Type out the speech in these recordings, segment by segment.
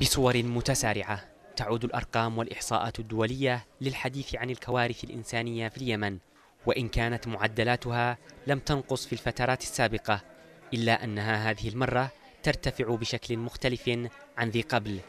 بصور متسارعة تعود الأرقام والإحصاءات الدولية للحديث عن الكوارث الإنسانية في اليمن وإن كانت معدلاتها لم تنقص في الفترات السابقة إلا أنها هذه المرة ترتفع بشكل مختلف عن ذي قبل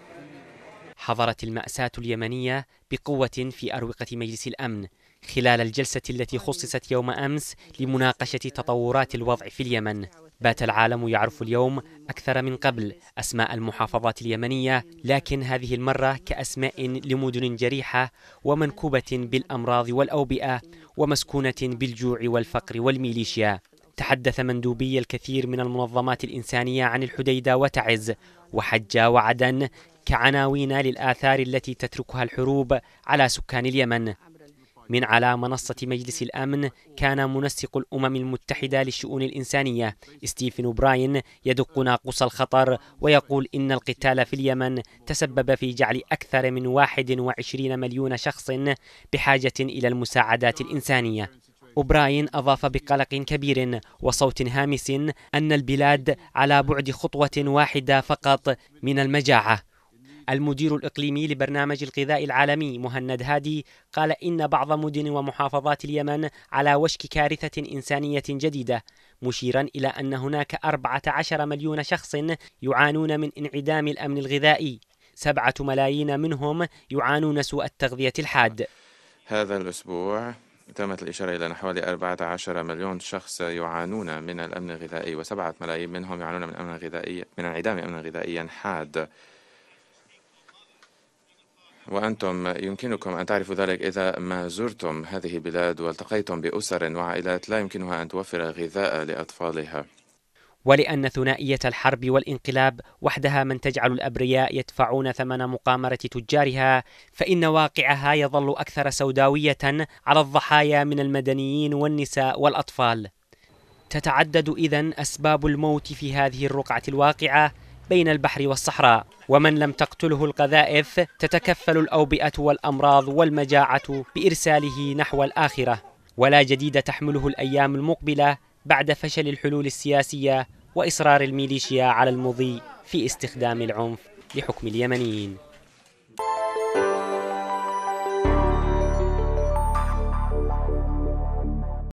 حضرت المأساة اليمنية بقوة في أروقة مجلس الأمن خلال الجلسة التي خصصت يوم أمس لمناقشة تطورات الوضع في اليمن بات العالم يعرف اليوم أكثر من قبل أسماء المحافظات اليمنية لكن هذه المرة كأسماء لمدن جريحة ومنكوبة بالأمراض والأوبئة ومسكونة بالجوع والفقر والميليشيا تحدث مندوبي الكثير من المنظمات الإنسانية عن الحديدة وتعز وحجة وعدن كعناوين للآثار التي تتركها الحروب على سكان اليمن من على منصة مجلس الأمن كان منسق الأمم المتحدة للشؤون الإنسانية ستيفن براين يدق ناقوس الخطر ويقول إن القتال في اليمن تسبب في جعل أكثر من 21 مليون شخص بحاجة إلى المساعدات الإنسانية أوبراين أضاف بقلق كبير وصوت هامس أن البلاد على بعد خطوة واحدة فقط من المجاعة المدير الإقليمي لبرنامج الغذاء العالمي مهند هادي قال إن بعض مدن ومحافظات اليمن على وشك كارثة إنسانية جديدة مشيرا إلى أن هناك 14 مليون شخص يعانون من انعدام الأمن الغذائي سبعة ملايين منهم يعانون سوء التغذية الحاد هذا الأسبوع تمت الإشارة إلى أن حوالي 14 مليون شخص يعانون من الأمن الغذائي وسبعة ملايين منهم يعانون من أمن غذائي من انعدام أمن غذائي حاد وأنتم يمكنكم أن تعرفوا ذلك إذا ما زرتم هذه البلاد والتقيتم بأسر وعائلات لا يمكنها أن توفر غذاء لأطفالها ولأن ثنائية الحرب والانقلاب وحدها من تجعل الأبرياء يدفعون ثمن مقامرة تجارها فإن واقعها يظل أكثر سوداوية على الضحايا من المدنيين والنساء والأطفال تتعدد إذن أسباب الموت في هذه الرقعة الواقعة بين البحر والصحراء ومن لم تقتله القذائف تتكفل الأوبئة والأمراض والمجاعة بإرساله نحو الآخرة ولا جديد تحمله الأيام المقبلة بعد فشل الحلول السياسية وإصرار الميليشيا على المضي في استخدام العنف لحكم اليمنيين